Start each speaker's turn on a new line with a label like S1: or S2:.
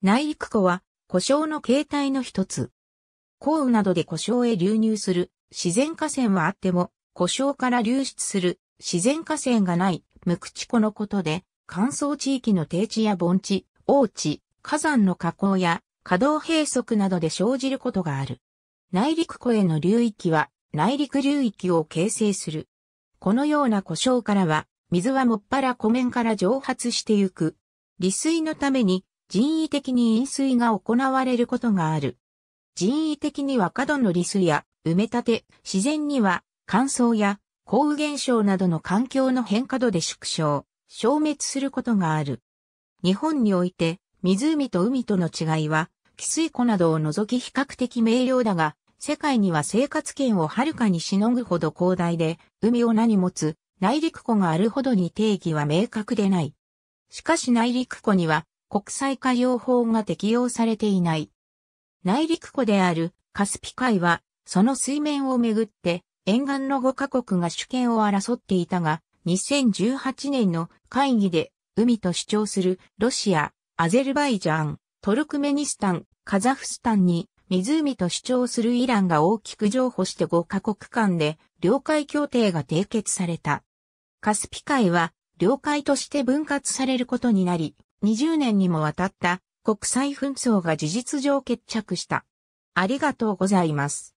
S1: 内陸湖は、湖沼の形態の一つ。降雨などで湖沼へ流入する自然河川はあっても、湖沼から流出する自然河川がない無口湖のことで、乾燥地域の低地や盆地、大地、火山の河口や稼働閉塞などで生じることがある。内陸湖への流域は内陸流域を形成する。このような湖沼からは、水はもっぱら湖面から蒸発してゆく。利水のために人為的に飲水が行われることがある。人為的には過度の利水や埋め立て、自然には乾燥や降雨現象などの環境の変化度で縮小、消滅することがある。日本において湖と海との違いは、汽水湖などを除き比較的明瞭だが、世界には生活圏をはるかにしのぐほど広大で、海を何持つ内陸湖があるほどに定義は明確でない。しかし内陸湖には国際海洋法が適用されていない。内陸湖であるカスピ海は、その水面をめぐって、沿岸の5カ国が主権を争っていたが、2018年の会議で海と主張するロシア、アゼルバイジャン、トルクメニスタン、カザフスタンに湖と主張するイランが大きく譲歩して5カ国間で領海協定が締結された。カスピ海は領海として分割されることになり、20年にもわたった国際紛争が事実上決着した。ありがとうございます。